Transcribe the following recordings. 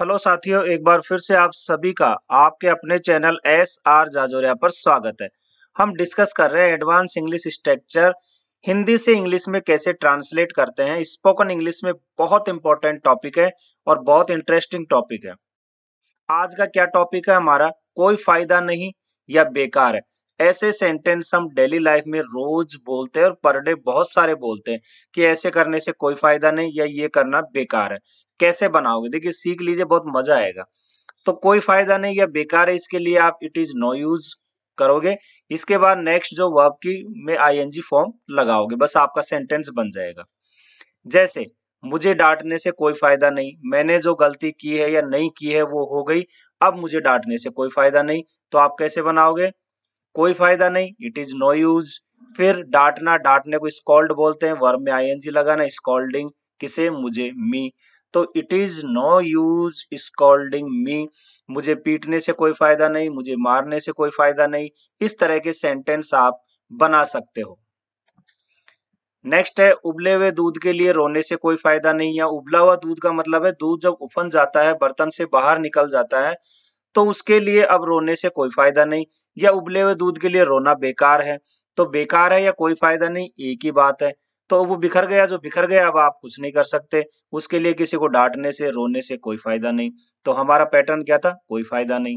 hello साथियों एक बार फिर से आप सभी का आपके अपने चैनल एस आर जाजोरिया पर स्वागत है हम डिस्कस कर रहे हैं एडवांस इंग्लिश स्ट्रक्चर हिंदी से इंग्लिश में कैसे ट्रांसलेट करते हैं स्पोकन इंग्लिश में बहुत इंपॉर्टेंट टॉपिक है और बहुत इंटरेस्टिंग टॉपिक है आज का क्या टॉपिक है हमारा कोई फायदा नहीं या बेकार है ऐसे सेंटेंस हम डेली लाइफ में रोज बोलते हैं और पर डे बहुत सारे बोलते हैं कि ऐसे करने से कोई फायदा नहीं या ये करना बेकार है कैसे बनाओगे देखिए सीख लीजिए बहुत मजा आएगा तो कोई फायदा नहीं या बेकार है इसके लिए आप इट इज नो यूज करोगे इसके बाद नेक्स्ट जो वर्ब की में आईएनजी फॉर्म लगाओगे बस आपका सेंटेंस बन जाएगा जैसे मुझे डांटने से कोई फायदा नहीं मैंने जो गलती की है या नहीं की है वो हो गई अब मुझे डांटने से कोई फायदा नहीं तो आप कैसे बनाओगे कोई फायदा नहीं इट इज नो यूज फिर डांटना डांटने को स्कॉल्ड बोलते हैं वर्ब में आईएनजी लगाना स्कॉल्डिंग किसे मुझे मी तो it is no use scolding me मुझे पीटने से कोई फायदा नहीं मुझे मारने से कोई फायदा नहीं इस तरह के सेंटेंस आप बना सकते हो नेक्स्ट है उबले हुए दूध के लिए रोने से कोई फायदा नहीं है उबला हुआ दूध का मतलब है दूध जब उफन जाता है बर्तन से बाहर निकल जाता है तो उसके लिए अब रोने से कोई फायदा नहीं या उबले हुए दूध के लिए रोना बेकार है तो बेकार है या कोई फायदा नहीं एक ही बात है तो वो बिखर गया जो बिखर गया अब आप कुछ नहीं कर सकते उसके लिए किसी को डांटने से रोने से कोई फायदा नहीं तो हमारा पैटर्न क्या था कोई फायदा नहीं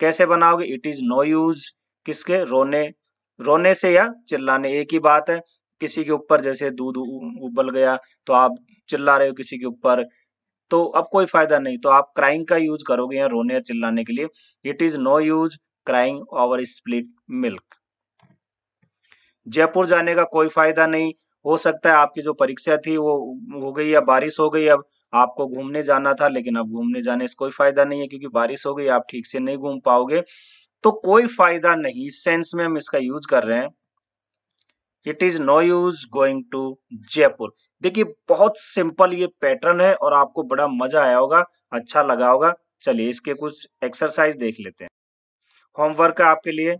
कैसे बनाओगे इट इज नो यूज किसके रोने रोने से या चिल्लाने एक ही बात है किसी के ऊपर जैसे दूध उबल गया तो आप चिल्ला रहे हो किसी के ऊपर तो अब कोई फायदा नहीं तो आप क्राइंग का यूज करोगे या रोने या चिल्लाने के लिए it is no use crying over split milk Jaipur जाने का कोई फायदा नहीं हो सकता है आपकी जो परीक्षा थी वो हो गई या बारिश हो गई अब आपको घूमने जाना था लेकिन अब घूमने जाने से कोई फायदा नहीं है क्योंकि बारिश हो गई आप ठीक से नहीं घूम पाओगे तो कोई फायदा नहीं सेंस में हम इसका यूज कर रहे हैं it is no use going to Jaipur देखिए बहुत सिंपल ये पैटर्न है और आपको बड़ा मजा आया होगा अच्छा लगा होगा चलिए इसके कुछ एक्सरसाइज देख लेते हैं होमवर्क है आपके लिए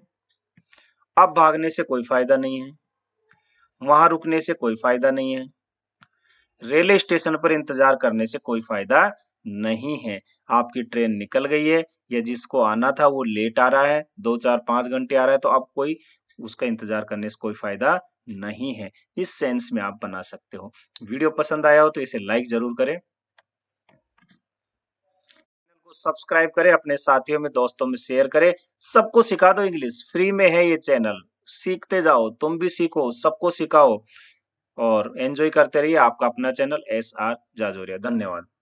अब भागने से कोई फायदा नहीं है वहां रुकने से कोई फायदा नहीं है रेलवे स्टेशन पर इंतजार करने से कोई फायदा नहीं है आपकी ट्रेन निकल गई है या जिसको आना था वो लेट आ रहा है दो चार पांच घंटे आ रहा है तो अब कोई उसका इंतजार करने से कोई फायदा नहीं है इस सेंस में आप बना सकते हो वीडियो पसंद आया हो तो इसे लाइक जरूर करें सब्सक्राइब करें अपने साथियों में दोस्तों में शेयर करें सबको सिखा दो इंग्लिश फ्री में है ये चैनल सीखते जाओ तुम भी सीखो सबको सिखाओ और एंजॉय करते रहिए आपका अपना चैनल एस आर जाजोरिया धन्यवाद